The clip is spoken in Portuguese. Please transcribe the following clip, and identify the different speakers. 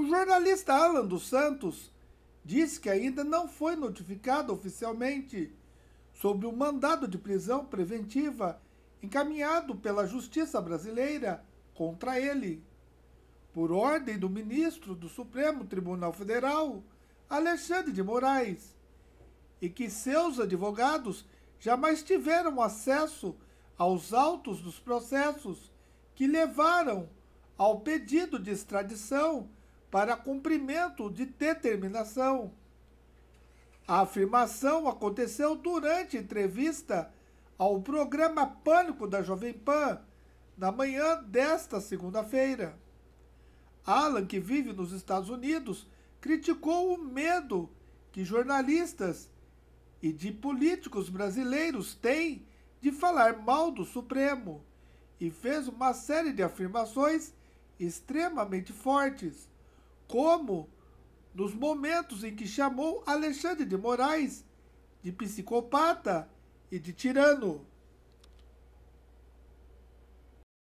Speaker 1: O jornalista Alan dos Santos disse que ainda não foi notificado oficialmente sobre o mandado de prisão preventiva encaminhado pela Justiça Brasileira contra ele. Por ordem do ministro do Supremo Tribunal Federal, Alexandre de Moraes, e que seus advogados jamais tiveram acesso aos autos dos processos que levaram ao pedido de extradição para cumprimento de determinação. A afirmação aconteceu durante entrevista ao programa Pânico da Jovem Pan, na manhã desta segunda-feira. Alan, que vive nos Estados Unidos, criticou o medo que jornalistas e de políticos brasileiros têm de falar mal do Supremo e fez uma série de afirmações extremamente fortes como nos momentos em que chamou Alexandre de Moraes de psicopata e de tirano.